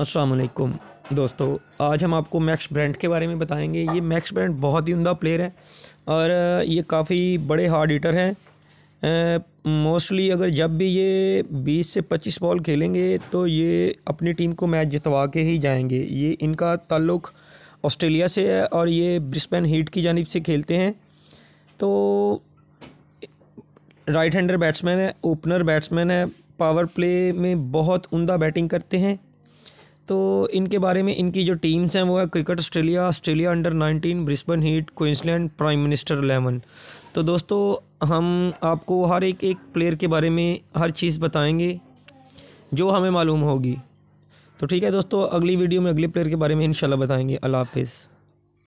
असलकुम दोस्तों आज हम आपको मैक्स ब्रांड के बारे में बताएंगे ये मैक्स ब्रांड बहुत ही उमदा प्लेयर है और ये काफ़ी बड़े हार्ड ईटर हैं मोस्टली अगर जब भी ये 20 से 25 बॉल खेलेंगे तो ये अपनी टीम को मैच जितवा के ही जाएंगे ये इनका ताल्लुक ऑस्ट्रेलिया से है और ये ब्रिस्बेन हीट की जानब से खेलते हैं तो राइट हैंडर बैट्समैन है ओपनर बैट्समैन है पावर प्ले में बहुत उमदा बैटिंग करते हैं तो इनके बारे में इनकी जो टीम्स हैं वो है cricket Australia Australia under 19 Brisbane Heat Queensland Prime Minister लेमन तो दोस्तों हम आपको हर एक एक प्लेयर के बारे में हर चीज़ बताएंगे जो हमें मालूम होगी तो ठीक है दोस्तों अगली वीडियो में अगले प्लेयर के बारे में इन बताएंगे अल्लाह हाफिज़